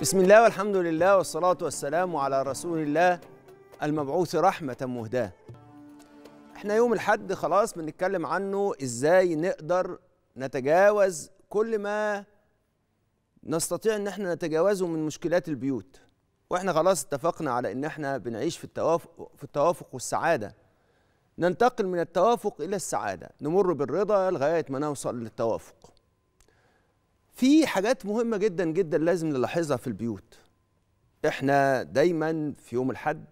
بسم الله والحمد لله والصلاة والسلام على رسول الله المبعوث رحمة مهداة احنا يوم الحد خلاص بنتكلم عنه ازاي نقدر نتجاوز كل ما نستطيع ان احنا نتجاوزه من مشكلات البيوت واحنا خلاص اتفقنا على ان احنا بنعيش في التوافق في التوافق والسعاده ننتقل من التوافق الى السعاده نمر بالرضا لغايه ما نوصل للتوافق في حاجات مهمة جدا جدا لازم نلاحظها في البيوت احنا دايما في يوم الحد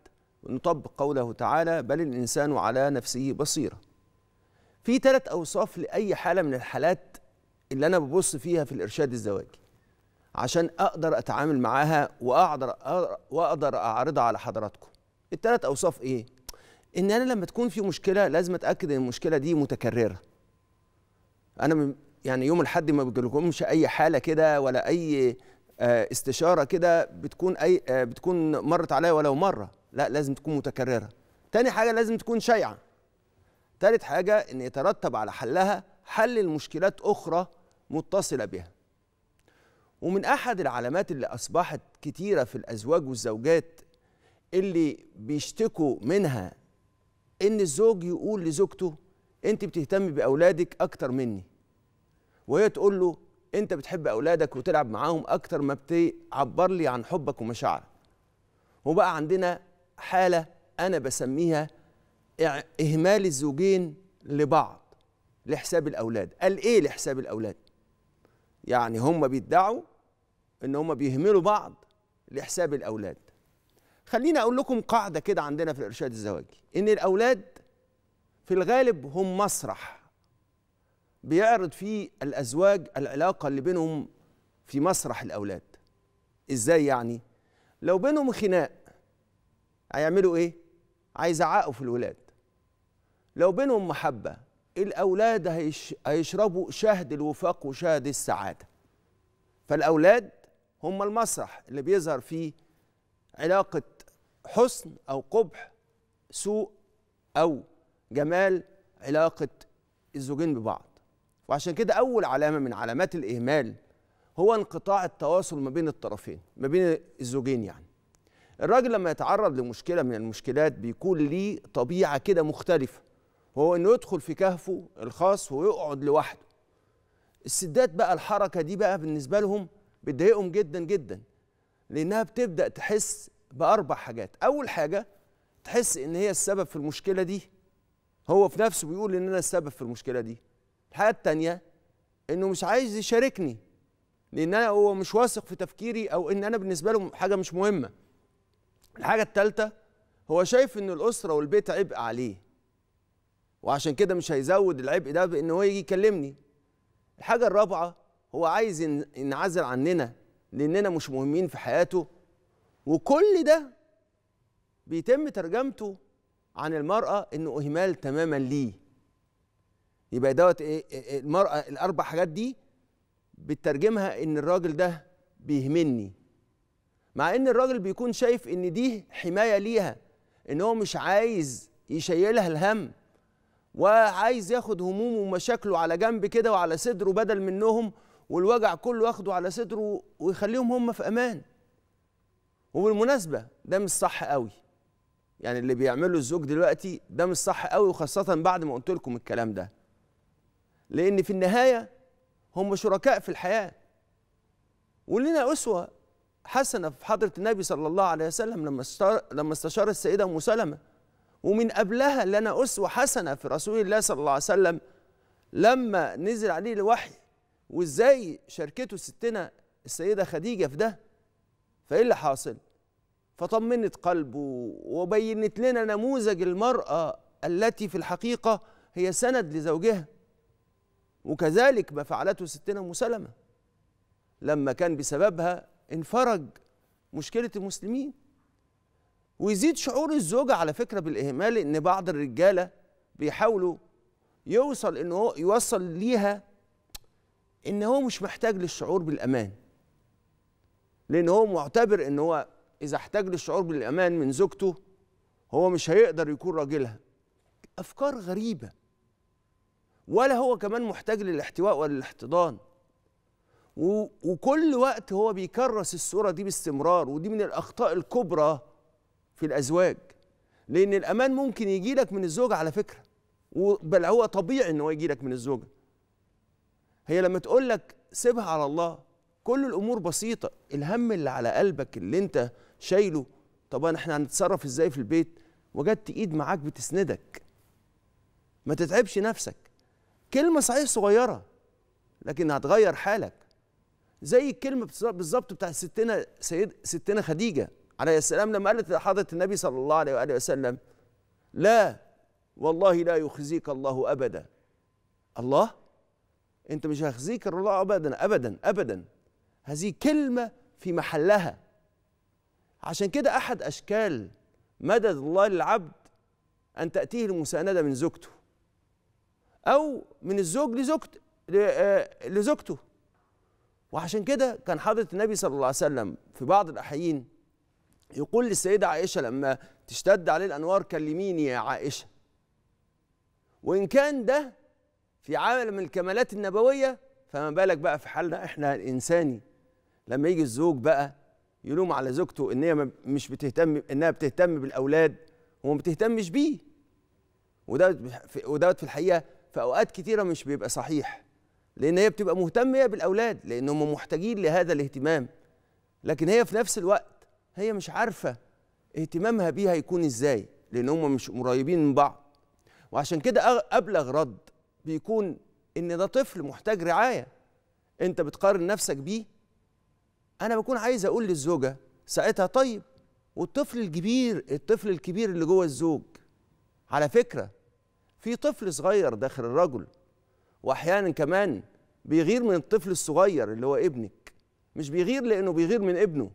نطبق قوله تعالى بل الإنسان على نفسه بصيرة في ثلاث أوصاف لأي حالة من الحالات اللي أنا ببص فيها في الإرشاد الزواجي عشان أقدر أتعامل معاها وأقدر وأقدر أعرضها على حضراتكم الثلاث أوصاف إيه؟ إن أنا لما تكون في مشكلة لازم أتأكد إن المشكلة دي متكررة أنا يعني يوم الاحد ما بيجيلكمش اي حاله كده ولا اي آه، استشاره كده بتكون اي آه، بتكون مرت عليا ولو مره لا لازم تكون متكرره تاني حاجه لازم تكون شائعه تالت حاجه ان يترتب على حلها حل المشكلات اخرى متصله بها ومن احد العلامات اللي اصبحت كتيره في الازواج والزوجات اللي بيشتكوا منها ان الزوج يقول لزوجته انت بتهتمي باولادك اكتر مني وهي تقول له انت بتحب اولادك وتلعب معاهم اكتر ما بتعبر لي عن حبك ومشاعرك وبقى عندنا حاله انا بسميها اهمال الزوجين لبعض لحساب الاولاد قال ايه لحساب الاولاد يعني هم بيدعوا ان هم بيهملوا بعض لحساب الاولاد خليني اقول لكم قاعده كده عندنا في الارشاد الزواجي ان الاولاد في الغالب هم مسرح بيعرض فيه الأزواج العلاقة اللي بينهم في مسرح الأولاد إزاي يعني؟ لو بينهم خناق هيعملوا إيه؟ هيزعقوا في الولاد لو بينهم محبة الأولاد هيش... هيشربوا شهد الوفاق وشهد السعادة فالأولاد هم المسرح اللي بيظهر فيه علاقة حسن أو قبح سوء أو جمال علاقة الزوجين ببعض وعشان كده أول علامة من علامات الإهمال هو انقطاع التواصل ما بين الطرفين ما بين الزوجين يعني الراجل لما يتعرض لمشكلة من المشكلات بيكون ليه طبيعة كده مختلفة وهو انه يدخل في كهفه الخاص ويقعد لوحده السدات بقى الحركة دي بقى بالنسبة لهم بتضايقهم جدا جدا لأنها بتبدأ تحس بأربع حاجات أول حاجة تحس إن هي السبب في المشكلة دي هو في نفسه بيقول إن أنا السبب في المشكلة دي الحاجه التانية انه مش عايز يشاركني لان انا هو مش واثق في تفكيري او ان انا بالنسبه له حاجه مش مهمه الحاجه التالتة هو شايف ان الاسره والبيت عبء عليه وعشان كده مش هيزود العبء ده بان هو يجي يكلمني الحاجه الرابعه هو عايز ينعزل عننا لاننا مش مهمين في حياته وكل ده بيتم ترجمته عن المراه انه اهمال تماما ليه يبقى دوت إيه،, إيه،, ايه المراه الاربع حاجات دي بتترجمها ان الراجل ده بيهمني مع ان الراجل بيكون شايف ان دي حمايه ليها ان هو مش عايز يشيلها الهم وعايز ياخد همومه ومشاكله على جنب كده وعلى صدره بدل منهم والوجع كله واخده على صدره ويخليهم هم في امان وبالمناسبه ده مش صح قوي يعني اللي بيعمله الزوج دلوقتي ده مش صح قوي وخاصه بعد ما قلت لكم الكلام ده لأن في النهاية هم شركاء في الحياة ولنا أسوة حسنة في حضرة النبي صلى الله عليه وسلم لما لما استشار السيدة أم سلمة ومن قبلها لنا أسوة حسنة في رسول الله صلى الله عليه وسلم لما نزل عليه الوحي وإزاي شاركته ستنا السيدة خديجة في ده فإيه اللي حاصل؟ فطمنت قلبه وبينت لنا نموذج المرأة التي في الحقيقة هي سند لزوجها وكذلك ما فعلته ستنا مسلمة لما كان بسببها انفرج مشكلة المسلمين ويزيد شعور الزوجة على فكرة بالإهمال إن بعض الرجالة بيحاولوا يوصل إن هو يوصل ليها إن هو مش محتاج للشعور بالأمان لأن هو معتبر إن هو إذا احتاج للشعور بالأمان من زوجته هو مش هيقدر يكون راجلها أفكار غريبة ولا هو كمان محتاج للاحتواء ولا الاحتضان وكل وقت هو بيكرس الصورة دي باستمرار ودي من الأخطاء الكبرى في الأزواج لأن الأمان ممكن يجي لك من الزوجة على فكرة بل هو طبيعي إن هو يجي لك من الزوجة هي لما تقول لك سيبها على الله كل الأمور بسيطة الهم اللي على قلبك اللي أنت شايله طب أنا إحنا هنتصرف إزاي في البيت وجدت إيد معاك بتسندك ما تتعبش نفسك كلمة صحيح صغيرة لكن هتغير حالك زي الكلمة بالظبط بتاع ستنا سيد ستنا خديجة عليه السلام لما قالت لحضرة النبي صلى الله عليه وآله وسلم لا والله لا يخزيك الله أبدا الله أنت مش هيخزيك الله أبدا أبدا أبدا هذه كلمة في محلها عشان كده أحد أشكال مدد الله للعبد أن تأتيه المساندة من زوجته او من الزوج لزوجته آه، لزوجته وعشان كده كان حضره النبي صلى الله عليه وسلم في بعض الاحيين يقول للسيده عائشه لما تشتد عليه الانوار كلميني يا عائشه وان كان ده في عالم من الكمالات النبويه فما بالك بقى في حالنا احنا الانساني لما يجي الزوج بقى يلوم على زوجته ان هي مش بتهتم انها بتهتم بالاولاد وما بتهتمش بيه وده وده في الحقيقه في اوقات كتيره مش بيبقى صحيح لان هي بتبقى مهتميه بالاولاد لان هم محتاجين لهذا الاهتمام لكن هي في نفس الوقت هي مش عارفه اهتمامها بيها يكون ازاي لان هم مش قريبين من بعض وعشان كده ابلغ رد بيكون ان ده طفل محتاج رعايه انت بتقارن نفسك بيه انا بكون عايز اقول للزوجه ساعتها طيب والطفل الكبير الطفل الكبير اللي جوه الزوج على فكره في طفل صغير داخل الرجل واحيانا كمان بيغير من الطفل الصغير اللي هو ابنك مش بيغير لانه بيغير من ابنه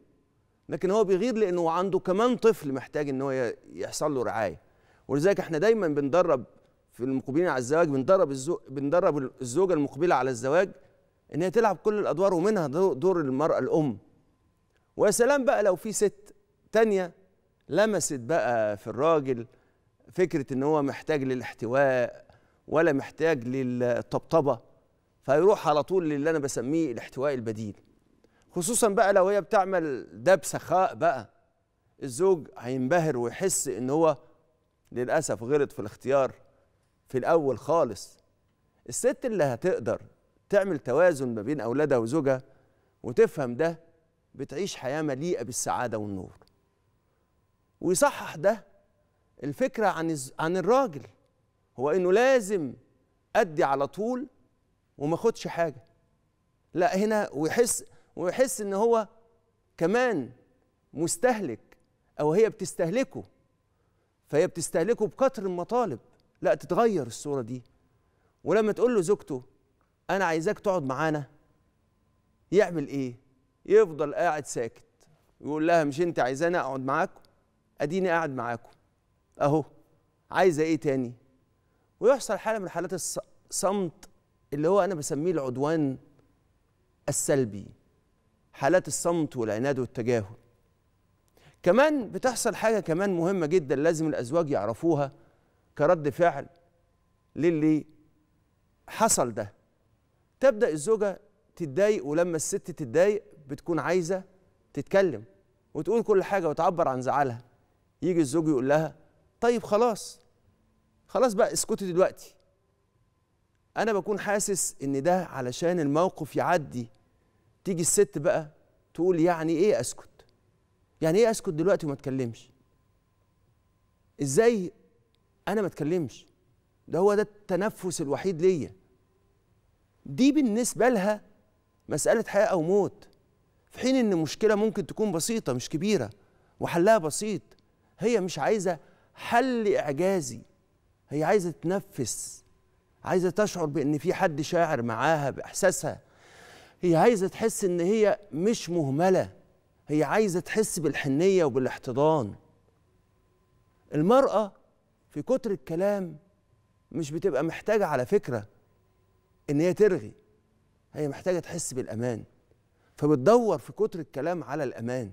لكن هو بيغير لانه عنده كمان طفل محتاج ان هو يحصل له رعايه ولذلك احنا دايما بندرب في المقبلين على الزواج بندرب الزو... بندرب الزوجه المقبله على الزواج ان هي تلعب كل الادوار ومنها دور المراه الام ويا سلام بقى لو في ست تانية لمست بقى في الراجل فكره ان هو محتاج للاحتواء ولا محتاج للطبطبه فيروح على طول للي انا بسميه الاحتواء البديل خصوصا بقى لو هي بتعمل ده بسخاء بقى الزوج هينبهر ويحس ان هو للاسف غلط في الاختيار في الاول خالص الست اللي هتقدر تعمل توازن ما بين اولادها وزوجها وتفهم ده بتعيش حياه مليئه بالسعاده والنور ويصحح ده الفكره عن عن الراجل هو انه لازم ادي على طول وما اخدش حاجه لا هنا ويحس ويحس ان هو كمان مستهلك او هي بتستهلكه فهي بتستهلكه بكتر المطالب لا تتغير الصوره دي ولما تقول له زوجته انا عايزاك تقعد معانا يعمل ايه يفضل قاعد ساكت ويقول لها مش انت عايزاني اقعد معاكم اديني قاعد معاكم اهو عايزه ايه تاني ويحصل حاله من حالات الصمت اللي هو انا بسميه العدوان السلبي حالات الصمت والعناد والتجاهل كمان بتحصل حاجه كمان مهمه جدا لازم الازواج يعرفوها كرد فعل للي حصل ده تبدا الزوجه تتضايق ولما الست تتضايق بتكون عايزه تتكلم وتقول كل حاجه وتعبر عن زعلها يجي الزوج يقول لها طيب خلاص خلاص بقى اسكتي دلوقتي انا بكون حاسس ان ده علشان الموقف يعدي تيجي الست بقى تقول يعني ايه اسكت يعني ايه اسكت دلوقتي وما اتكلمش ازاي انا ما اتكلمش ده هو ده التنفس الوحيد ليا دي بالنسبه لها مساله حياه او موت في حين ان مشكله ممكن تكون بسيطه مش كبيره وحلها بسيط هي مش عايزه حل إعجازي هي عايزة تنفس عايزة تشعر بأن في حد شاعر معاها بإحساسها هي عايزة تحس إن هي مش مهملة هي عايزة تحس بالحنية وبالاحتضان المرأة في كتر الكلام مش بتبقى محتاجة على فكرة إن هي ترغي هي محتاجة تحس بالأمان فبتدور في كتر الكلام على الأمان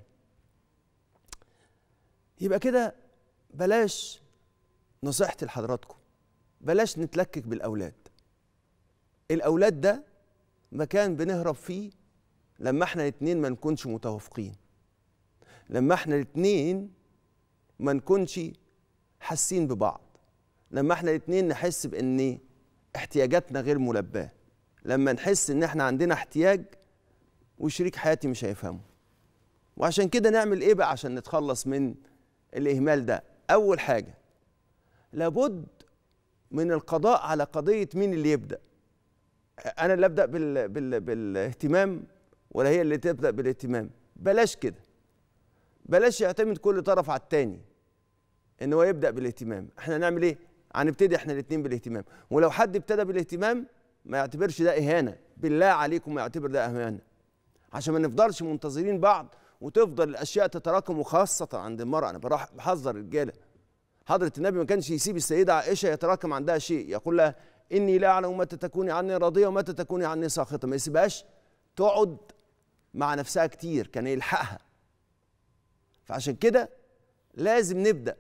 يبقى كده بلاش نصيحتي لحضراتكم بلاش نتلكك بالاولاد الاولاد ده مكان بنهرب فيه لما احنا الاتنين ما نكونش متوافقين لما احنا الاتنين ما نكونش حاسين ببعض لما احنا الاتنين نحس بان احتياجاتنا غير ملباه لما نحس ان احنا عندنا احتياج وشريك حياتي مش هيفهمه وعشان كده نعمل ايه بقى عشان نتخلص من الاهمال ده أول حاجة لابد من القضاء على قضية مين اللي يبدأ أنا اللي أبدأ بال... بال... بالاهتمام ولا هي اللي تبدأ بالاهتمام بلاش كده بلاش يعتمد كل طرف على التاني ان هو يبدا بالاهتمام احنا نعمل ايه هنبتدي احنا الاثنين بالاهتمام ولو حد ابتدى بالاهتمام ما يعتبرش ده اهانه بالله عليكم ما يعتبر ده اهانه عشان ما نفضلش منتظرين بعض وتفضل الاشياء تتراكم وخاصه عند المراه انا بحذر الرجاله حضره النبي ما كانش يسيب السيده عائشه يتراكم عندها شيء يقول لها اني لا اعلم متى تكوني عني راضيه ومتى تكوني عني ساخطه ما يسيبهاش تقعد مع نفسها كتير كان يلحقها فعشان كده لازم نبدا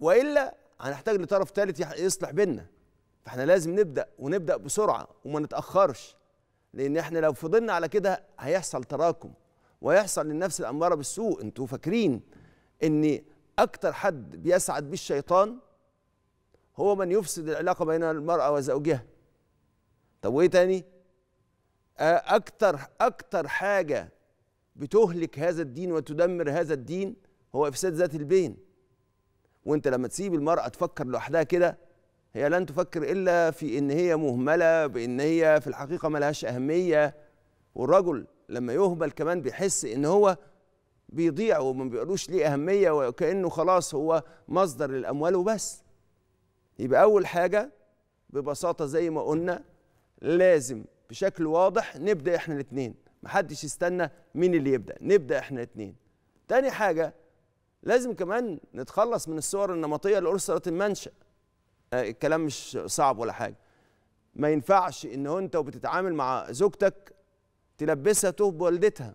والا هنحتاج لطرف ثالث يصلح بينا فاحنا لازم نبدا ونبدا بسرعه وما نتاخرش لان احنا لو فضلنا على كده هيحصل تراكم ويحصل للنفس الاماره بالسوء انتوا فاكرين ان اكتر حد بيسعد بالشيطان الشيطان هو من يفسد العلاقه بين المراه وزوجها طب وايه تاني آه، اكتر اكتر حاجه بتهلك هذا الدين وتدمر هذا الدين هو افساد ذات البين وانت لما تسيب المراه تفكر لوحدها كده هي لن تفكر الا في ان هي مهمله بان هي في الحقيقه ملهاش اهميه والرجل لما يهبل كمان بيحس ان هو بيضيع وما بيقولوش ليه اهميه وكانه خلاص هو مصدر للاموال وبس يبقى اول حاجه ببساطه زي ما قلنا لازم بشكل واضح نبدا احنا الاثنين محدش يستنى مين اللي يبدا نبدا احنا الاثنين تاني حاجه لازم كمان نتخلص من الصور النمطيه لاسره المنشا آه، الكلام مش صعب ولا حاجه ما ينفعش ان انت وبتتعامل مع زوجتك تلبسها توب والدتها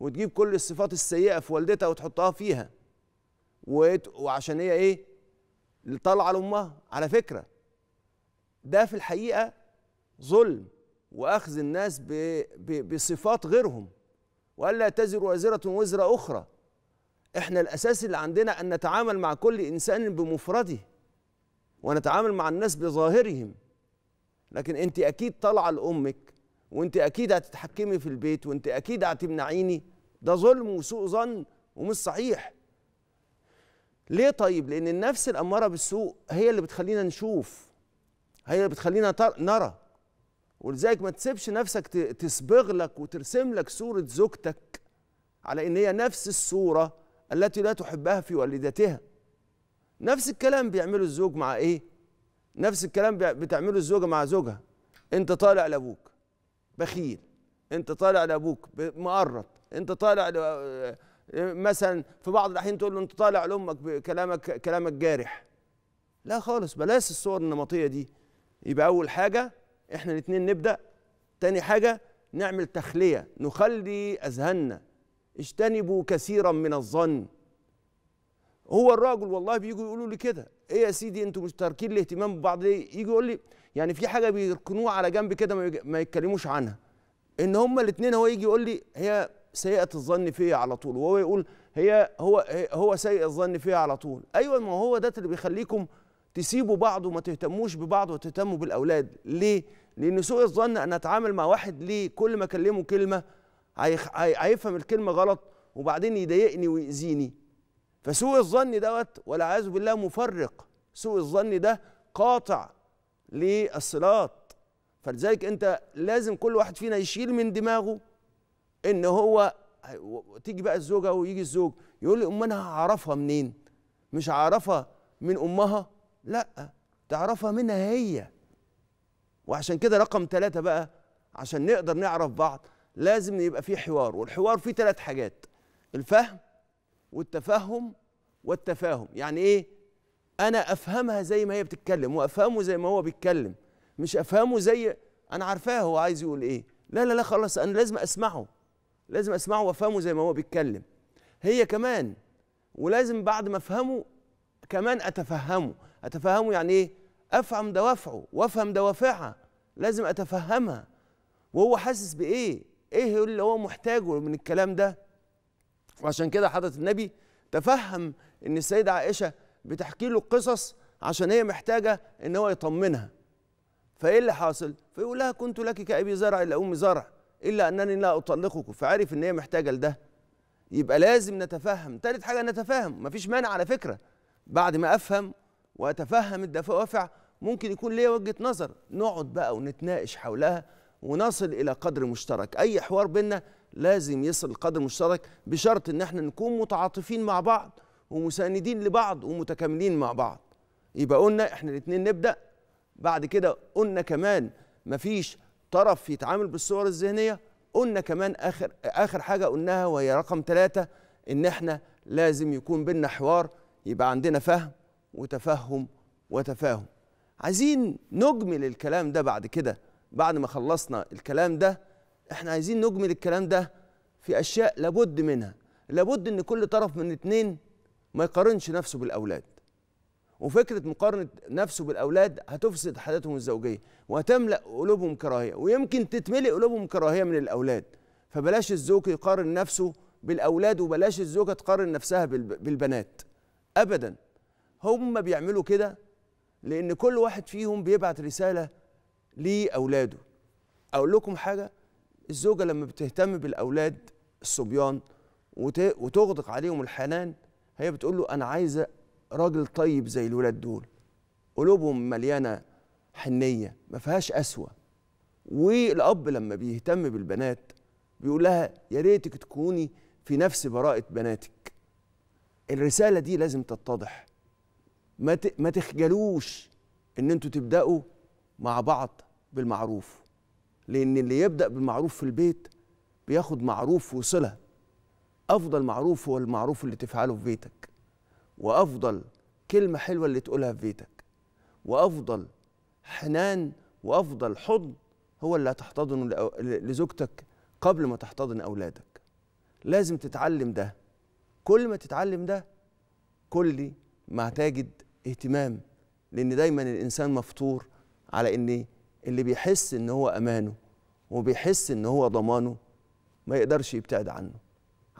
وتجيب كل الصفات السيئه في والدتها وتحطها فيها وعشان هي ايه طالعه لامها على فكره ده في الحقيقه ظلم واخذ الناس بصفات غيرهم والا تزر وازره وزر اخرى احنا الاساس اللي عندنا ان نتعامل مع كل انسان بمفرده ونتعامل مع الناس بظاهرهم لكن انت اكيد طالعه لامك وانت اكيد هتتحكمي في البيت وانت اكيد هتمنعيني ده ظلم وسوء ظن ومش صحيح ليه طيب لان النفس الاماره بالسوء هي اللي بتخلينا نشوف هي اللي بتخلينا نرى ولذلك ما تسيبش نفسك تسبغ لك وترسم لك صوره زوجتك على ان هي نفس الصوره التي لا تحبها في والدتها نفس الكلام بيعمله الزوج مع ايه نفس الكلام بتعمله الزوجه مع زوجها انت طالع لابوك بخيل انت طالع لابوك مقرط انت طالع مثلا في بعض الاحيان تقول له انت طالع لامك بكلامك كلامك جارح لا خالص بلاش الصور النمطيه دي يبقى اول حاجه احنا الاثنين نبدا تاني حاجه نعمل تخليه نخلي اذهاننا اجتنبوا كثيرا من الظن هو الراجل والله بيجوا يقولوا لي كده ايه يا سيدي انتوا مش تاركين الاهتمام ببعض ليه يجي يقول لي يعني في حاجه بيركنوها على جنب كده ما, يتكلموش عنها ان هما الاثنين هو يجي يقول لي هي سيئه الظن فيا على طول وهو يقول هي هو هو سيء الظن فيا على طول ايوه ما هو ده اللي بيخليكم تسيبوا بعض وما تهتموش ببعض وتهتموا بالاولاد ليه لان سوء الظن ان اتعامل مع واحد ليه كل ما اكلمه كلمه هيفهم الكلمه غلط وبعدين يضايقني ويأذيني فسوء الظن دوت والعياذ بالله مفرق سوء الظن ده قاطع للصلاه فلذلك انت لازم كل واحد فينا يشيل من دماغه ان هو تيجي بقى الزوجه ويجي الزوج يقول لي امها انا هعرفها منين مش هعرفها من امها لا تعرفها منها هي وعشان كده رقم ثلاثة بقى عشان نقدر نعرف بعض لازم يبقى في حوار والحوار فيه ثلاث حاجات الفهم والتفهم والتفاهم يعني ايه انا افهمها زي ما هي بتتكلم وافهمه زي ما هو بيتكلم مش افهمه زي انا عارفاه هو عايز يقول ايه لا لا لا خلاص انا لازم اسمعه لازم اسمعه وافهمه زي ما هو بيتكلم هي كمان ولازم بعد ما افهمه كمان اتفهمه اتفهمه يعني ايه افهم دوافعه وافهم دوافعها لازم اتفهمها وهو حاسس بايه ايه اللي هو محتاجه من الكلام ده وعشان كده حضرة النبي تفهم ان السيدة عائشة بتحكي له قصص عشان هي محتاجه ان هو يطمنها فايه اللي حاصل فيقول لها كنت لك كابي زرع إلا امي زرع الا انني لا اطلقك فعرف ان هي محتاجه لده يبقى لازم نتفهم ثالث حاجه نتفهم مفيش مانع على فكره بعد ما افهم واتفهم الدوافع ممكن يكون ليا وجهه نظر نقعد بقى ونتناقش حولها ونصل الى قدر مشترك اي حوار بينا لازم يصل لقدر مشترك بشرط ان احنا نكون متعاطفين مع بعض ومساندين لبعض ومتكاملين مع بعض يبقى قلنا احنا الاثنين نبدا بعد كده قلنا كمان مفيش طرف يتعامل بالصور الذهنيه قلنا كمان اخر اخر حاجه قلناها وهي رقم ثلاثة ان احنا لازم يكون بينا حوار يبقى عندنا فهم وتفهم وتفاهم عايزين نجمل الكلام ده بعد كده بعد ما خلصنا الكلام ده احنا عايزين نجمل الكلام ده في اشياء لابد منها لابد ان كل طرف من اتنين ما يقارنش نفسه بالاولاد وفكره مقارنه نفسه بالاولاد هتفسد حياتهم الزوجيه وهتملا قلوبهم كراهيه ويمكن تتملئ قلوبهم كراهيه من الاولاد فبلاش الزوج يقارن نفسه بالاولاد وبلاش الزوجه تقارن نفسها بالبنات ابدا هم بيعملوا كده لان كل واحد فيهم بيبعت رساله لاولاده اقول لكم حاجه الزوجه لما بتهتم بالاولاد الصبيان وتغدق عليهم الحنان هي بتقول له انا عايزه راجل طيب زي الولاد دول قلوبهم مليانه حنيه ما فيهاش قسوه والاب لما بيهتم بالبنات بيقول لها يا ريتك تكوني في نفس براءه بناتك الرساله دي لازم تتضح ما ما تخجلوش ان انتوا تبداوا مع بعض بالمعروف لان اللي يبدا بالمعروف في البيت بياخد معروف وصله افضل معروف هو المعروف اللي تفعله في بيتك وافضل كلمه حلوه اللي تقولها في بيتك وافضل حنان وافضل حضن هو اللي هتحتضنه لزوجتك قبل ما تحتضن اولادك لازم تتعلم ده كل ما تتعلم ده كل ما هتجد اهتمام لان دايما الانسان مفطور على ان اللي بيحس ان هو امانه وبيحس ان هو ضمانه ما يقدرش يبتعد عنه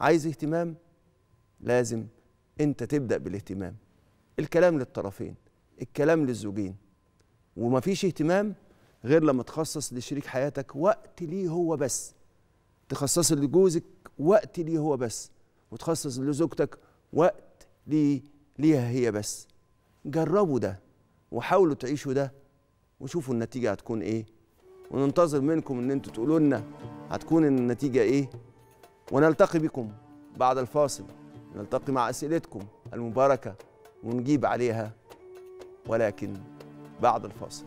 عايز اهتمام لازم انت تبدا بالاهتمام الكلام للطرفين الكلام للزوجين ومفيش اهتمام غير لما تخصص لشريك حياتك وقت ليه هو بس تخصص لجوزك وقت ليه هو بس وتخصص لزوجتك وقت ليه ليها هي بس جربوا ده وحاولوا تعيشوا ده وشوفوا النتيجه هتكون ايه وننتظر منكم ان انتوا تقولوا لنا هتكون النتيجه ايه ونلتقي بكم بعد الفاصل نلتقي مع أسئلتكم المباركة ونجيب عليها ولكن بعد الفاصل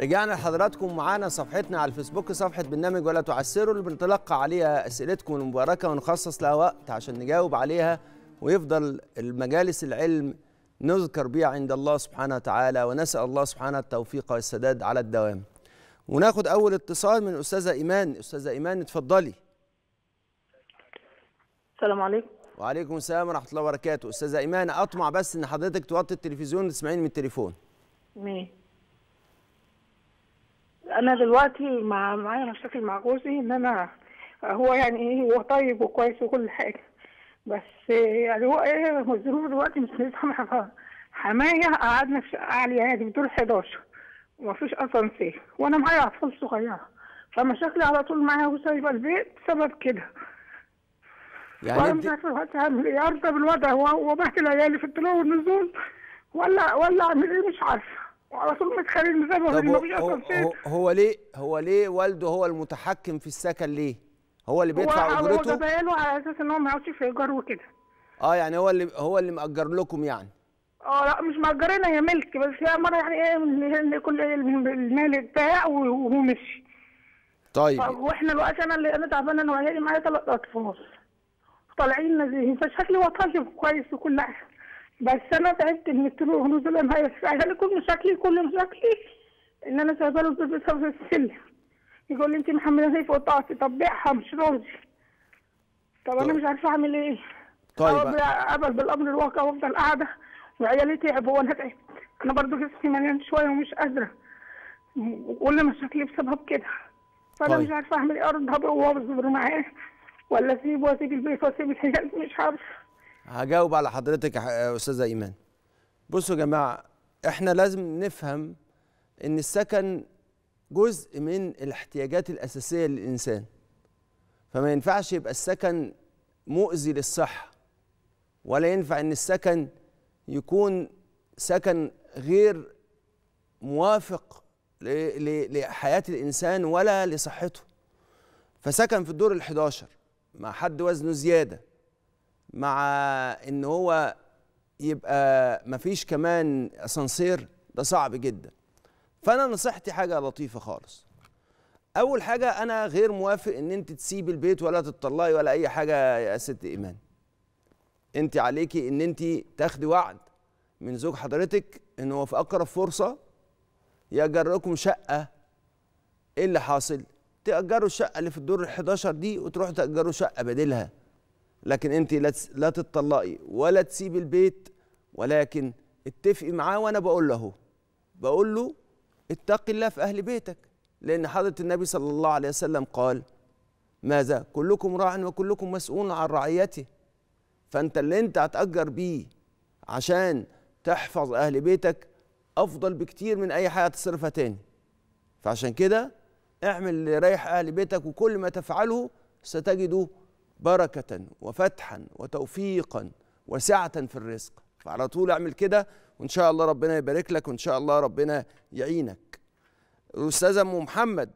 رجعنا لحضراتكم معانا صفحتنا على الفيسبوك صفحة برنامج ولا تعسروا اللي بنتلقى عليها أسئلتكم المباركة ونخصص لها وقت عشان نجاوب عليها ويفضل المجالس العلم نذكر بها عند الله سبحانه وتعالى ونسأل الله سبحانه التوفيق والسداد على الدوام وناخد أول اتصال من أستاذة إيمان أستاذة إيمان اتفضلي السلام عليكم وعليكم السلام ورحمة الله وبركاته أستاذة إيمان أطمع بس إن حضرتك توطي التلفزيون وتسمعيني من التليفون مين أنا دلوقتي مع معايا مشاكل مع جوزي إن أنا هو يعني إيه، هو طيب وكويس وكل حاجة بس يعني هو ايه مظلوم دلوقتي مش لسه حماية قعدنا في شقة عالية دي يعني في 11 ومفيش اسانسير وانا معايا اطفال صغيرة فمشاكلي على طول معايا وسايبة البيت بسبب كده يعني انا مش عارفة دلوقتي اعمل ايه ارضى بالوضع وبهدل العيال في الطلوع والنزول ولا ولا اعمل ايه مش عارفه وعلى طول متخانق زي ما هو هو ليه هو ليه والده هو المتحكم في السكن ليه؟ هو اللي بيدفع هو اجرته هو بقاله على اساس ان هو ما يقعدش في ايجار وكده اه يعني هو اللي هو اللي مأجر لكم يعني اه لا مش مأجرنا هي ملك بس هي مره يعني ايه كل المال وهو ومشي طيب واحنا دلوقتي انا اللي انا تعبانه انا وعيالي معايا ثلاث اطفال طالعين نازلين فشكلي هو طيب كويس وكل حاجه بس انا تعبت من الطرق هنوز الامهات كل شكلي كل شكلي ان انا سايبه له في السلم يقول لي انت محمله سيف قطعتي طب بيعها مش رمزي طب, انا طيب. مش عارفه اعمل ايه طيب اقبل بالامر الواقع وافضل قاعده وعيالي تعبوا وانا تعبت انا برضو جسمي مليان شويه ومش قادره وكل مشاكلي بسبب كده فانا طيب. مش عارفه اعمل ايه ارضها هبر واصبر معاه ولا اسيبه واسيب البيت واسيب الحاجات مش عارفه هجاوب على حضرتك يا آه، استاذه ايمان بصوا يا جماعه احنا لازم نفهم ان السكن جزء من الاحتياجات الأساسية للإنسان فما ينفعش يبقى السكن مؤذي للصحة ولا ينفع أن السكن يكون سكن غير موافق لحياة الإنسان ولا لصحته فسكن في الدور الحداشر مع حد وزنه زيادة مع أن هو يبقى مفيش كمان أسانسير ده صعب جداً فانا نصيحتي حاجه لطيفه خالص اول حاجه انا غير موافق ان انت تسيبي البيت ولا تطلقي ولا اي حاجه يا ست ايمان انت عليكي ان انت تاخدي وعد من زوج حضرتك ان هو في اقرب فرصه يأجر لكم شقه ايه اللي حاصل تأجروا الشقه اللي في الدور ال11 دي وتروحوا تأجروا شقه بديلها لكن انت لا لا تطلقي ولا تسيبي البيت ولكن اتفقي معاه وانا بقول له بقول له اتق الله في أهل بيتك لأن حضرة النبي صلى الله عليه وسلم قال ماذا كلكم راع وكلكم مسؤول عن رعيته فأنت اللي أنت هتأجر بيه عشان تحفظ أهل بيتك أفضل بكتير من أي حاجة تصرفها تاني فعشان كده اعمل اللي رايح أهل بيتك وكل ما تفعله ستجد بركة وفتحا وتوفيقا وسعة في الرزق فعلى طول اعمل كده وان شاء الله ربنا يبارك لك وان شاء الله ربنا يعينك الاستاذ ام محمد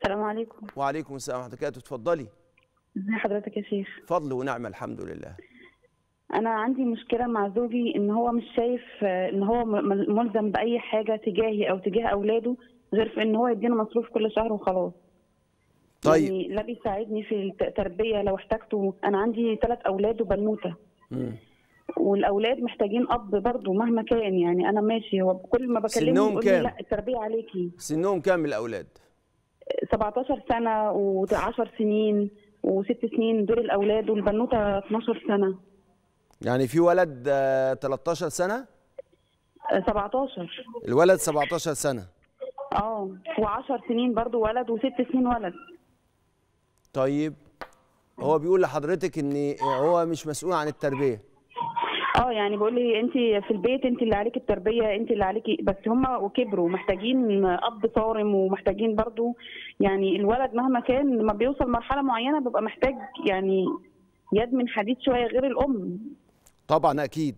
السلام عليكم وعليكم السلام ورحمه الله وبركاته اتفضلي ازي حضرتك يا شيخ فضل ونعمه الحمد لله انا عندي مشكله مع زوجي ان هو مش شايف ان هو ملزم باي حاجه تجاهي او تجاه اولاده غير في ان هو يدينا مصروف كل شهر وخلاص طيب يعني لا بيساعدني في التربيه لو احتجته انا عندي ثلاث اولاد وبنوته والاولاد محتاجين اب برضه مهما كان يعني انا ماشي هو كل ما بكلمه يقول لا التربيه عليكي سنهم كام الاولاد 17 سنه و10 سنين وست سنين دول الاولاد والبنوته 12 سنه يعني في ولد 13 سنه 17 الولد 17 سنه اه و10 آه، سنين برضه ولد وست سنين ولد طيب هو بيقول لحضرتك ان هو مش مسؤول عن التربيه اه يعني بقول لي انت في البيت انت اللي عليكي التربيه انت اللي عليكي بس هم وكبروا محتاجين اب صارم ومحتاجين برضو يعني الولد مهما كان لما بيوصل مرحله معينه بيبقى محتاج يعني يد من حديد شويه غير الام طبعا اكيد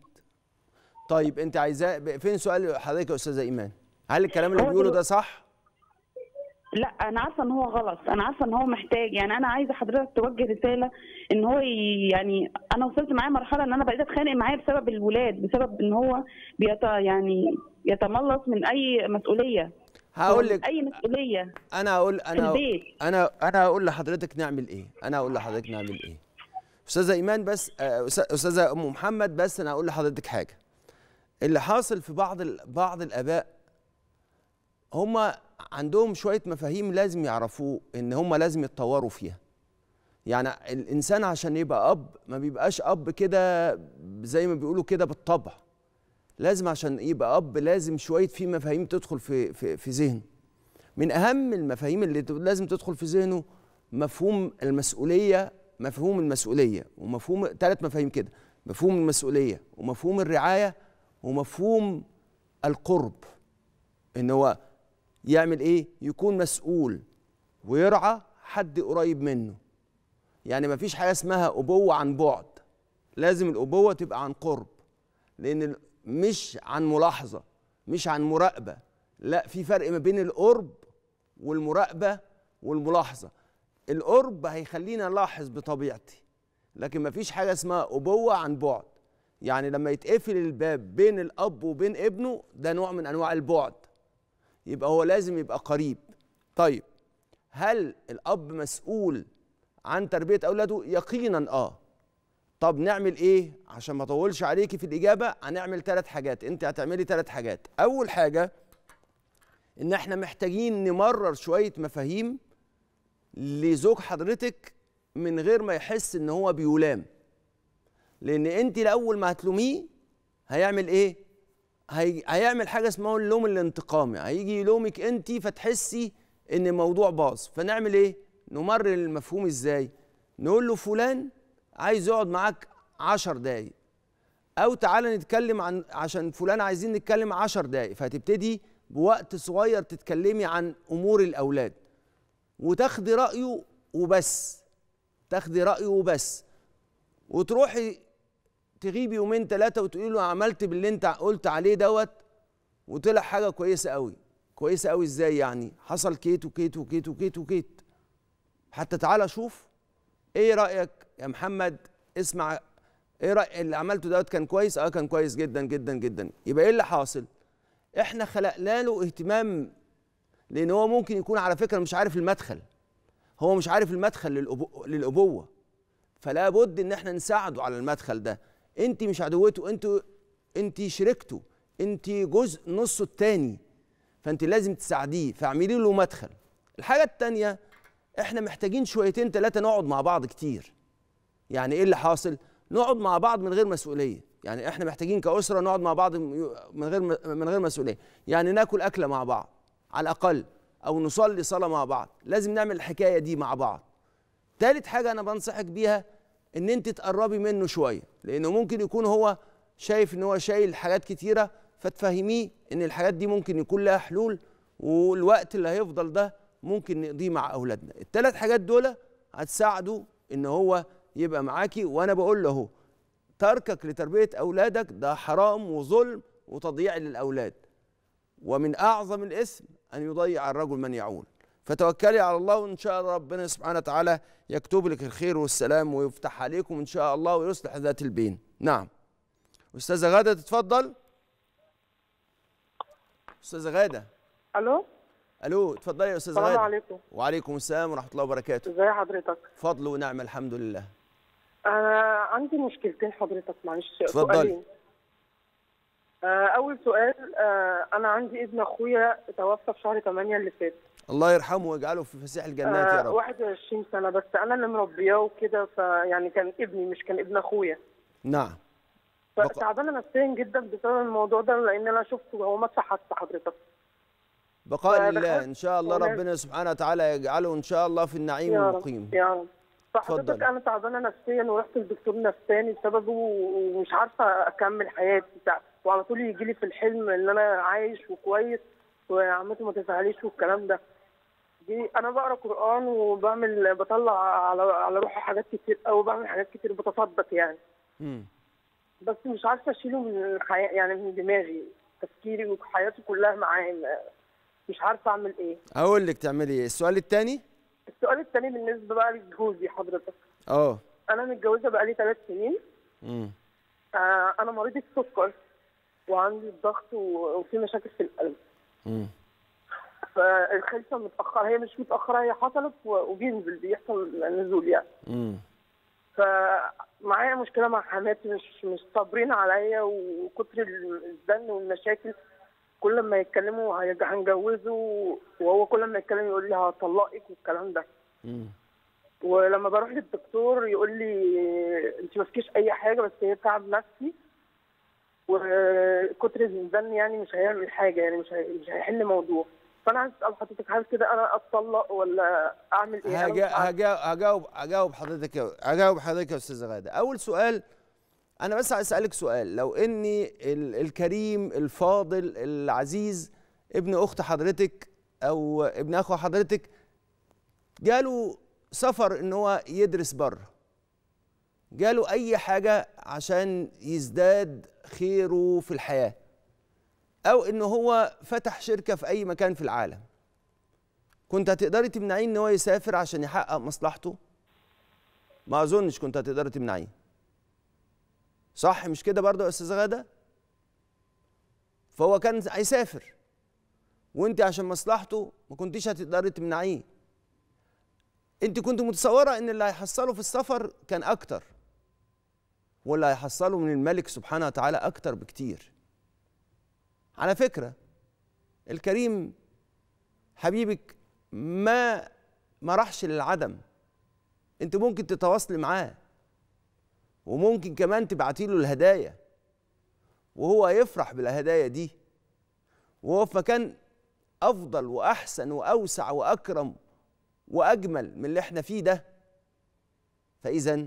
طيب انت عايزاه فين سؤال حضرتك يا استاذه ايمان هل الكلام اللي أه، بيقوله ده صح لا انا عارفه ان هو غلط انا عارفه ان هو محتاج يعني انا عايزه حضرتك توجه رساله ان هو يعني انا وصلت معايا مرحله ان انا بقيت اتخانق معاه بسبب الولاد بسبب ان هو بيت يعني يتملص من اي مسؤوليه هقول لك اي مسؤوليه انا هقول انا البيت. انا انا هقول لحضرتك نعمل ايه انا هقول لحضرتك نعمل ايه استاذه ايمان بس آه، استاذه ام محمد بس انا هقول لحضرتك حاجه اللي حاصل في بعض بعض الاباء هما عندهم شويه مفاهيم لازم يعرفوه ان هم لازم يتطوروا فيها يعني الانسان عشان يبقى اب ما بيبقاش اب كده زي ما بيقولوا كده بالطبع لازم عشان يبقى اب لازم شويه في مفاهيم تدخل في في, في ذهنه من اهم المفاهيم اللي لازم تدخل في ذهنه مفهوم المسؤوليه مفهوم المسؤوليه ومفهوم ثلاث مفاهيم كده مفهوم المسؤوليه ومفهوم الرعايه ومفهوم القرب ان هو يعمل ايه يكون مسؤول ويرعى حد قريب منه يعني مفيش حاجه اسمها ابوه عن بعد لازم الابوه تبقى عن قرب لان مش عن ملاحظه مش عن مراقبه لا في فرق ما بين القرب والمراقبه والملاحظه القرب هيخلينا نلاحظ بطبيعتي لكن مفيش حاجه اسمها ابوه عن بعد يعني لما يتقفل الباب بين الاب وبين ابنه ده نوع من انواع البعد يبقى هو لازم يبقى قريب طيب هل الاب مسؤول عن تربيه اولاده يقينا اه طب نعمل ايه عشان ما اطولش عليكي في الاجابه هنعمل ثلاث حاجات انت هتعملي ثلاث حاجات اول حاجه ان احنا محتاجين نمرر شويه مفاهيم لزوج حضرتك من غير ما يحس ان هو بيلام لان انت الاول ما هتلوميه هيعمل ايه هي... هيعمل حاجه اسمها اللوم الانتقامي هيجي يلومك انت فتحسي ان الموضوع باظ فنعمل ايه نمرر المفهوم ازاي نقول له فلان عايز يقعد معاك 10 دقايق او تعالى نتكلم عن عشان فلان عايزين نتكلم 10 دقايق فهتبتدي بوقت صغير تتكلمي عن امور الاولاد وتاخدي رايه وبس تاخدي رايه وبس وتروحي تغيب يومين ثلاثه وتقولي له عملت باللي انت قلت عليه دوت وطلع حاجه كويسه قوي كويسه قوي ازاي يعني حصل كيت وكيت وكيت وكيت وكيت حتى تعالى شوف ايه رايك يا محمد اسمع ايه رأي اللي عملته دوت كان كويس اه كان كويس جدا جدا جدا يبقى ايه اللي حاصل احنا خلقنا له اهتمام لان هو ممكن يكون على فكره مش عارف المدخل هو مش عارف المدخل للأبو... للابوه فلا بد ان احنا نساعده على المدخل ده انت مش عدوته انت انت شركته انت جزء نصه التاني فانت لازم تساعديه فاعملي له مدخل الحاجه التانيه احنا محتاجين شويتين ثلاثه نقعد مع بعض كتير يعني ايه اللي حاصل نقعد مع بعض من غير مسؤوليه يعني احنا محتاجين كاسره نقعد مع بعض من غير من غير مسؤوليه يعني ناكل اكله مع بعض على الاقل او نصلي صلاه مع بعض لازم نعمل الحكايه دي مع بعض تالت حاجه انا بنصحك بيها ان انت تقربي منه شويه لانه ممكن يكون هو شايف ان هو شايل حاجات كتيره فتفهميه ان الحاجات دي ممكن يكون لها حلول والوقت اللي هيفضل ده ممكن نقضيه مع اولادنا الثلاث حاجات دول هتساعده ان هو يبقى معاكي وانا بقول له تركك لتربيه اولادك ده حرام وظلم وتضييع للاولاد ومن اعظم الاسم ان يضيع الرجل من يعول فتوكلي على الله وان شاء الله ربنا سبحانه وتعالى يكتب لك الخير والسلام ويفتح عليكم ان شاء الله ويصلح ذات البين نعم استاذه غاده تتفضل استاذه غاده الو الو اتفضلي يا استاذه غاده السلام عليكم وعليكم السلام ورحمه الله وبركاته ازي حضرتك فضل ونعم الحمد لله انا آه، عندي مشكلتين حضرتك معلش اتفضلي آه، اول سؤال آه، انا عندي ابن اخويا توفى في شهر 8 اللي فات الله يرحمه ويجعله في فسيح الجنات آه يا رب 21 آه، سنه بس انا اللي مربياه وكده فيعني كان ابني مش كان ابن اخويا نعم فتعبانه نفسيا جدا بسبب الموضوع ده لان انا شفته هو ما اتفحص حضرتك بقاء لله ان شاء الله ربنا سبحانه وتعالى يجعله ان شاء الله في النعيم المقيم يا رب فحضرتك انا تعبانه نفسيا ورحت لدكتور نفساني بسببه ومش عارفه اكمل حياتي وعلى طول يجي لي في الحلم ان انا عايش وكويس وعمتي ما تزعليش والكلام ده دي انا بقرا قران وبعمل بطلع على على روحي حاجات كتير قوي بعمل حاجات كتير بتصدق يعني امم بس مش عارفه اشيله من الحياه يعني من دماغي تفكيري وحياتي كلها معاه مش عارفه اعمل ايه اقول لك تعملي ايه السؤال الثاني السؤال الثاني بالنسبه بقى لجوزي حضرتك اه انا متجوزه بقى لي ثلاث سنين امم آه انا مريضه سكر وعندي الضغط وفي مشاكل في القلب امم فالخلفه متاخره هي مش متاخره هي حصلت وبينزل بيحصل نزول يعني. امم فمعايا مشكله مع حماتي مش مش صابرين عليا وكتر الزن والمشاكل كل ما يتكلموا هنجوزه وهو كل ما يتكلم يقول لي هطلقك والكلام ده. امم ولما بروح للدكتور يقول لي انت ما فيكيش اي حاجه بس هي تعب نفسي وكتر الزن يعني مش هيعمل حاجه يعني مش هيحل موضوع. فانا عايز اسال حضرتك هل كده انا اتطلق ولا اعمل ايه؟ هجاوب هجاوب هجاوب حضرتك هجاوب حضرتك يا استاذه غاده اول سؤال انا بس عايز اسالك سؤال لو اني الكريم الفاضل العزيز ابن اخت حضرتك او ابن اخو حضرتك جاله سفر ان هو يدرس بره جاله اي حاجه عشان يزداد خيره في الحياه او ان هو فتح شركه في اي مكان في العالم كنت هتقدري تمنعيه ان هو يسافر عشان يحقق مصلحته ما اظنش كنت هتقدري تمنعيه صح مش كده برضه يا استاذه غاده فهو كان هيسافر وانت عشان مصلحته ما كنتيش هتقدري تمنعيه انت كنت متصوره ان اللي هيحصله في السفر كان اكتر واللي هيحصله من الملك سبحانه وتعالى اكتر بكتير على فكره الكريم حبيبك ما ما راحش للعدم انت ممكن تتواصلي معاه وممكن كمان تبعتي له الهدايا وهو يفرح بالهدايا دي وهو في مكان افضل واحسن واوسع واكرم واجمل من اللي احنا فيه ده فاذا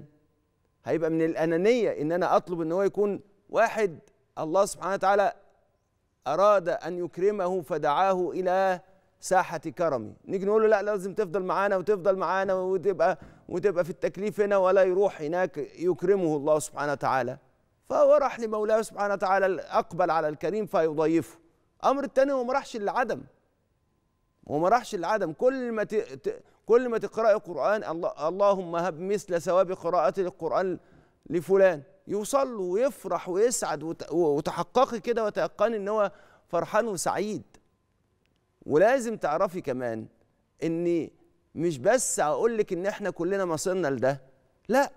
هيبقى من الانانيه ان انا اطلب ان هو يكون واحد الله سبحانه وتعالى أراد أن يكرمه فدعاه إلى ساحة كرمه نيجي نقول له لا لازم تفضل معانا وتفضل معانا وتبقى وتبقى في التكليف هنا ولا يروح هناك يكرمه الله سبحانه وتعالى فهو راح لمولاه سبحانه وتعالى أقبل على الكريم فيضيفه أمر الثاني هو ما راحش للعدم هو ما راحش للعدم كل ما ت... كل ما تقرأي قرآن الله... اللهم هب مثل ثواب قراءة القرآن لفلان يوصل له ويفرح ويسعد وتحققي كده وتيقني ان هو فرحان وسعيد ولازم تعرفي كمان ان مش بس اقول لك ان احنا كلنا مصيرنا لده لا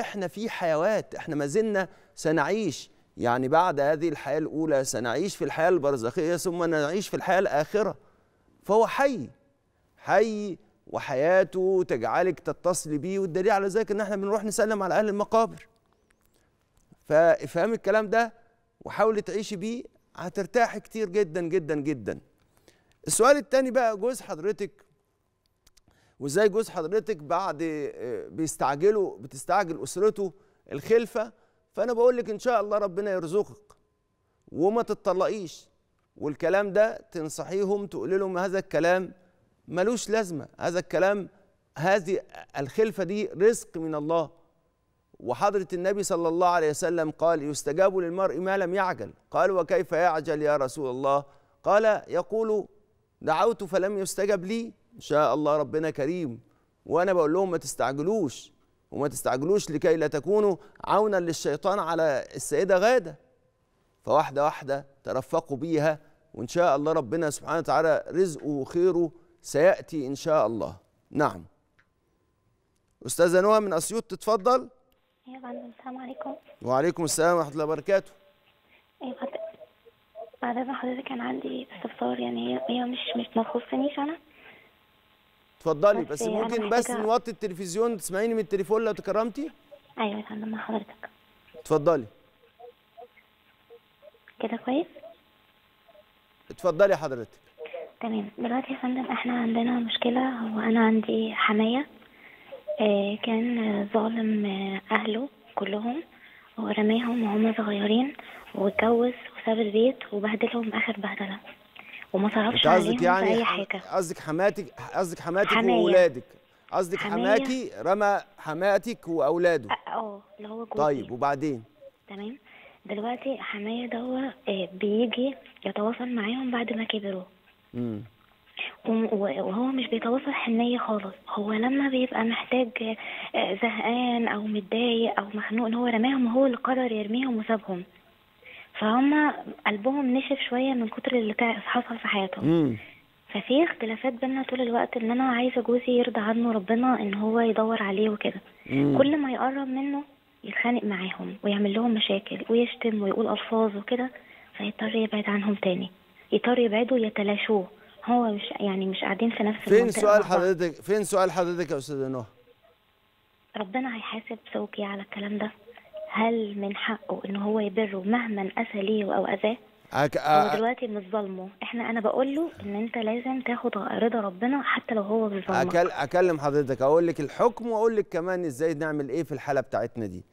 احنا في حيوات احنا ما زلنا سنعيش يعني بعد هذه الحياه الاولى سنعيش في الحياه البرزخيه ثم نعيش في الحياه الاخره فهو حي حي وحياته تجعلك تتصل بيه والدليل على ذلك ان احنا بنروح نسلم على اهل المقابر فافهمي الكلام ده وحاولي تعيشي بيه هترتاحي كتير جدا جدا جدا السؤال التاني بقى جوز حضرتك وازاي جوز حضرتك بعد آه، بيستعجلوا بتستعجل اسرته الخلفه فانا بقول لك ان شاء الله ربنا يرزقك وما تتطلقيش والكلام ده تنصحيهم تقول لهم هذا الكلام ملوش لازمه هذا الكلام هذه الخلفه دي رزق من الله وحضرة النبي صلى الله عليه وسلم قال يستجاب للمرء ما لم يعجل قال وكيف يعجل يا رسول الله قال يقول دعوت فلم يستجب لي إن شاء الله ربنا كريم وأنا بقول لهم ما تستعجلوش وما تستعجلوش لكي لا تكونوا عونا للشيطان على السيدة غادة فواحدة واحدة ترفقوا بيها وإن شاء الله ربنا سبحانه وتعالى رزقه وخيره سيأتي إن شاء الله نعم أستاذة نوى من أسيوط تتفضل السلام عليكم وعليكم السلام ورحمه الله وبركاته إيه، بعد اذن حضرتك كان عندي استفسار يعني هي مش مش ما تخصنيش انا اتفضلي بس, بس ممكن بس نوطي التلفزيون تسمعيني من التليفون لو تكرمتي ايوه يا فندم مع حضرتك اتفضلي كده كويس اتفضلي حضرتك تمام دلوقتي يا فندم احنا عندنا مشكله هو انا عندي حمايه آه، كان ظالم آه، أهله كلهم ورماهم وهم صغيرين واتجوز وساب البيت وبهدلهم آخر بهدلة وما صرفش عليهم يعني أي حاجة قصدك حماتك قصدك حماتك وأولادك قصدك حماكي رمى حماتك وأولاده آه،, اه اللي هو جوزي طيب وبعدين تمام دلوقتي حماية ده بيجي يتواصل معاهم بعد ما كبروا امم وهو مش بيتواصل حنية خالص هو لما بيبقى محتاج آه، زهقان أو متضايق أو مخنوق إن هو رماهم هو اللي قرر يرميهم وسابهم فهم قلبهم نشف شوية من كتر اللي حصل في حياتهم ففي اختلافات بينا طول الوقت ان انا عايزه جوزي يرضى عنه ربنا ان هو يدور عليه وكده كل ما يقرب منه يتخانق معاهم ويعمل لهم مشاكل ويشتم ويقول الفاظ وكده فيضطر يبعد عنهم تاني يضطر يبعدوا يتلاشوه هو مش يعني مش قاعدين في نفس فين سؤال حضرتك فين سؤال حضرتك يا استاذه نهى ربنا هيحاسب زوجي على الكلام ده هل من حقه ان هو يبره مهما اسى ليه او اذاه أك... هو آه، آه. دلوقتي مش ظالمه احنا انا بقول له ان انت لازم تاخد رضا ربنا حتى لو هو بيظلمك أكل... اكلم حضرتك اقول لك الحكم واقول لك كمان ازاي نعمل ايه في الحاله بتاعتنا دي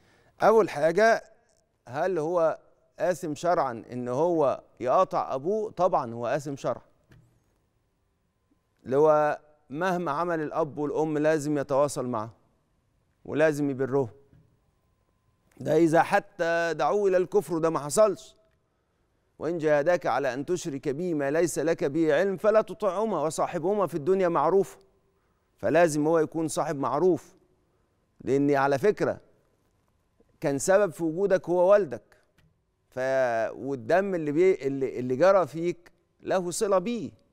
اول حاجه هل هو قاسم شرعا ان هو يقاطع ابوه طبعا هو قاسم شرعا اللي هو مهما عمل الاب والام لازم يتواصل معه ولازم يبره ده اذا حتى دعوه الى الكفر ده ما حصلش وان جاهداك على ان تشرك بي ما ليس لك به علم فلا تطعهما وصاحبهما في الدنيا معروف فلازم هو يكون صاحب معروف لان على فكره كان سبب في وجودك هو والدك ف والدم اللي بي اللي, اللي جرى فيك له صله بيه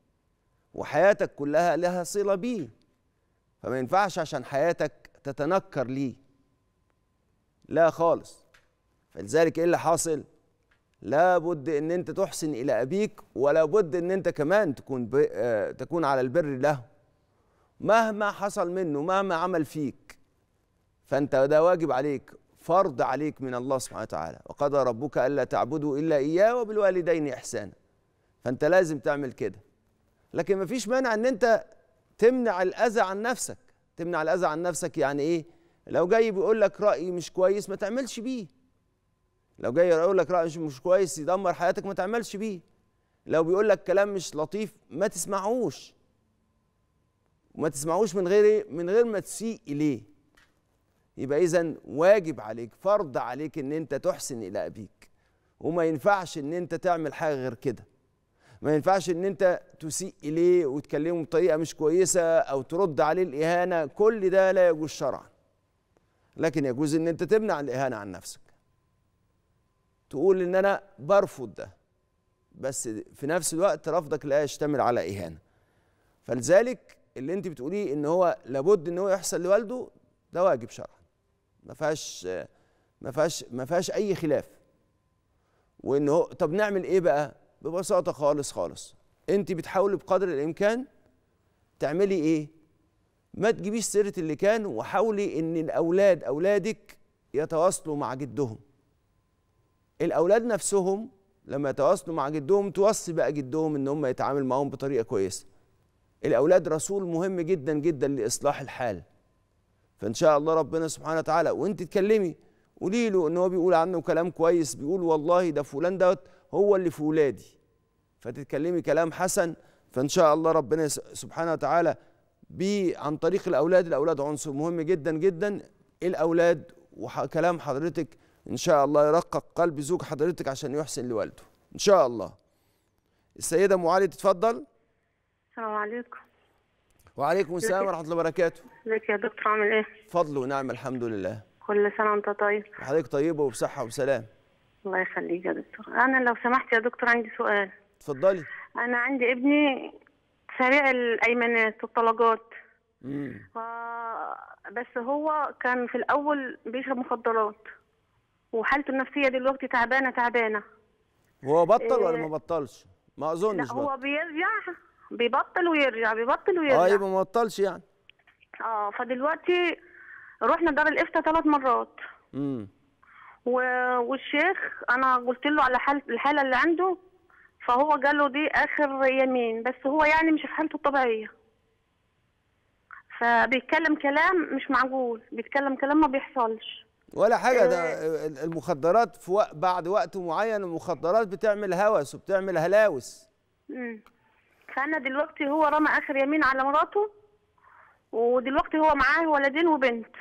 وحياتك كلها لها صلة بيه فما ينفعش عشان حياتك تتنكر ليه لا خالص فلذلك ايه اللي حاصل لابد ان انت تحسن الى ابيك ولا بد ان انت كمان تكون ب... آه، تكون على البر له مهما حصل منه مهما عمل فيك فانت ده واجب عليك فرض عليك من الله سبحانه وتعالى وقضى ربك الا تعبدوا الا اياه وبالوالدين احسانا فانت لازم تعمل كده لكن مفيش مانع ان انت تمنع الاذى عن نفسك تمنع الاذى عن نفسك يعني ايه لو جاي بيقول لك راي مش كويس ما تعملش بيه لو جاي يقول لك راي مش كويس يدمر حياتك ما تعملش بيه لو بيقول لك كلام مش لطيف ما تسمعوش وما تسمعوش من غير ايه من غير ما تسيء اليه يبقى اذا واجب عليك فرض عليك ان انت تحسن الى ابيك وما ينفعش ان انت تعمل حاجه غير كده ما ينفعش ان انت تسيء اليه وتكلمه بطريقه مش كويسه او ترد عليه الاهانه كل ده لا يجوز شرعا لكن يجوز ان انت تمنع الاهانه عن نفسك تقول ان انا برفض ده بس في نفس الوقت رفضك لا يشتمل على اهانه فلذلك اللي انت بتقوليه ان هو لابد ان هو يحصل لوالده ده واجب شرعا ما فيهاش ما فيهاش ما فيهاش اي خلاف وان هو طب نعمل ايه بقى ببساطه خالص خالص انت بتحاولي بقدر الامكان تعملي ايه ما تجيبيش سيره اللي كان وحاولي ان الاولاد اولادك يتواصلوا مع جدهم الاولاد نفسهم لما يتواصلوا مع جدهم توصي بقى جدهم ان هم يتعامل معاهم بطريقه كويسه الاولاد رسول مهم جدا جدا لاصلاح الحال فان شاء الله ربنا سبحانه وتعالى وانت تكلمي قولي له ان هو بيقول عنه كلام كويس بيقول والله ده فلان دوت هو اللي في ولادي فتتكلمي كلام حسن فان شاء الله ربنا سبحانه وتعالى بي عن طريق الاولاد الاولاد عنصر مهم جدا جدا الاولاد وكلام حضرتك ان شاء الله يرقق قلب زوج حضرتك عشان يحسن لوالده ان شاء الله السيده ام علي تتفضل السلام عليكم وعليكم السلام ورحمه الله وبركاته ازيك يا دكتور عامل ايه فضل ونعم الحمد لله كل سنه وانت طيب حضرتك طيبه وبصحه وبسلام الله يخليك يا دكتور انا لو سمحت يا دكتور عندي سؤال اتفضلي انا عندي ابني سريع الايمانات والطلقات ف... آه، بس هو كان في الاول بيشرب مخدرات وحالته النفسيه دلوقتي تعبانه تعبانه هو بطل إيه... ولا آه، ما بطلش ما اظنش لا هو بطل. بيرجع بيبطل ويرجع بيبطل ويرجع اه يبقى ما بطلش يعني اه فدلوقتي رحنا دار الافتاء ثلاث مرات امم والشيخ انا قلت له على حال الحاله اللي عنده فهو قال له دي اخر يمين بس هو يعني مش في حالته الطبيعيه فبيتكلم كلام مش معقول بيتكلم كلام ما بيحصلش ولا حاجه ده آه. المخدرات في وق بعد وقت معين المخدرات بتعمل هوس وبتعمل هلاوس امم فانا دلوقتي هو رمى اخر يمين على مراته ودلوقتي هو معاه ولدين وبنت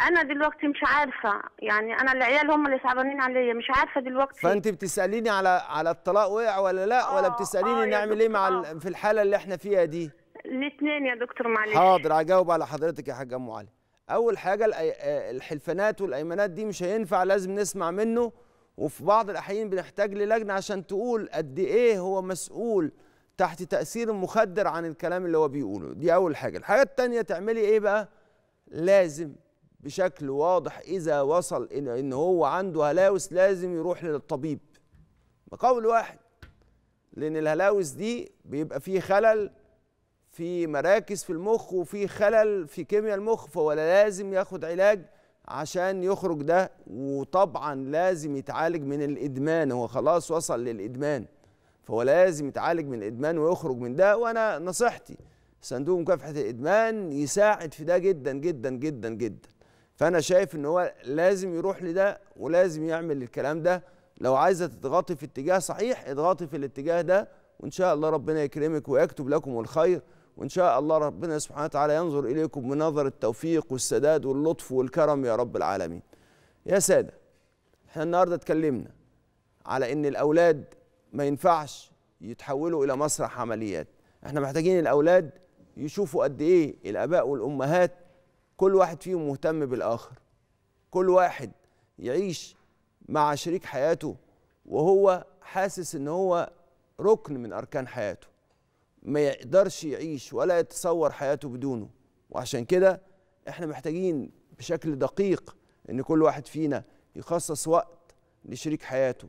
انا دلوقتي مش عارفه يعني انا العيال هم اللي صعبانين عليا مش عارفه دلوقتي فانت بتساليني على على الطلاق وقع ولا لا آه، ولا بتساليني آه نعمل ايه مع آه. في الحاله اللي احنا فيها دي الاثنين يا دكتور معلش حاضر هجاوب على حضرتك يا حاجه ام علي اول حاجه آه، الحلفانات والايمانات دي مش هينفع لازم نسمع منه وفي بعض الاحيان بنحتاج للجنه عشان تقول قد ايه هو مسؤول تحت تاثير مخدر عن الكلام اللي هو بيقوله دي اول حاجه الحاجه الثانيه تعملي ايه بقى لازم بشكل واضح إذا وصل إن, إن هو عنده هلاوس لازم يروح للطبيب بقول واحد لأن الهلاوس دي بيبقى فيه خلل في مراكز في المخ وفي خلل في كيمياء المخ فهو لازم ياخد علاج عشان يخرج ده وطبعا لازم يتعالج من الادمان هو خلاص وصل للادمان فهو لازم يتعالج من الادمان ويخرج من ده وانا نصيحتي صندوق مكافحه الادمان يساعد في ده جدا جدا جدا جدا فانا شايف ان هو لازم يروح لده ولازم يعمل الكلام ده لو عايزه تضغطي في اتجاه صحيح اضغطي في الاتجاه ده وان شاء الله ربنا يكرمك ويكتب لكم الخير وان شاء الله ربنا سبحانه وتعالى ينظر اليكم بنظر التوفيق والسداد واللطف والكرم يا رب العالمين يا ساده احنا النهارده اتكلمنا على ان الاولاد ما ينفعش يتحولوا الى مسرح عمليات احنا محتاجين الاولاد يشوفوا قد ايه الاباء والامهات كل واحد فيهم مهتم بالاخر كل واحد يعيش مع شريك حياته وهو حاسس ان هو ركن من اركان حياته ما يقدرش يعيش ولا يتصور حياته بدونه وعشان كده احنا محتاجين بشكل دقيق ان كل واحد فينا يخصص وقت لشريك حياته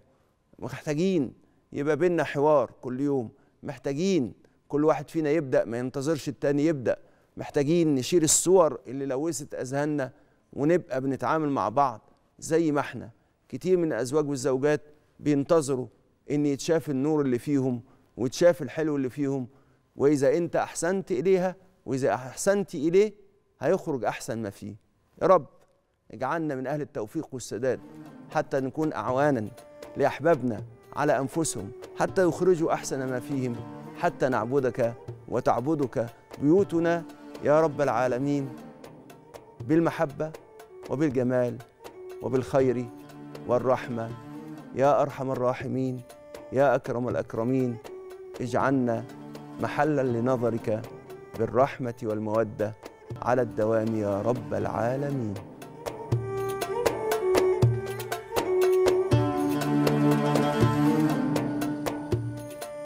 محتاجين يبقى بينا حوار كل يوم محتاجين كل واحد فينا يبدا ما ينتظرش التاني يبدا محتاجين نشيل الصور اللي لوثت اذهاننا ونبقى بنتعامل مع بعض زي ما احنا كتير من الازواج والزوجات بينتظروا ان يتشاف النور اللي فيهم وتشاف الحلو اللي فيهم واذا انت احسنت اليها واذا احسنت اليه هيخرج احسن ما فيه يا رب اجعلنا من اهل التوفيق والسداد حتى نكون اعوانا لاحبابنا على انفسهم حتى يخرجوا احسن ما فيهم حتى نعبدك وتعبدك بيوتنا يا رب العالمين بالمحبة وبالجمال وبالخير والرحمة يا أرحم الراحمين يا أكرم الأكرمين اجعلنا محلا لنظرك بالرحمة والمودة على الدوام يا رب العالمين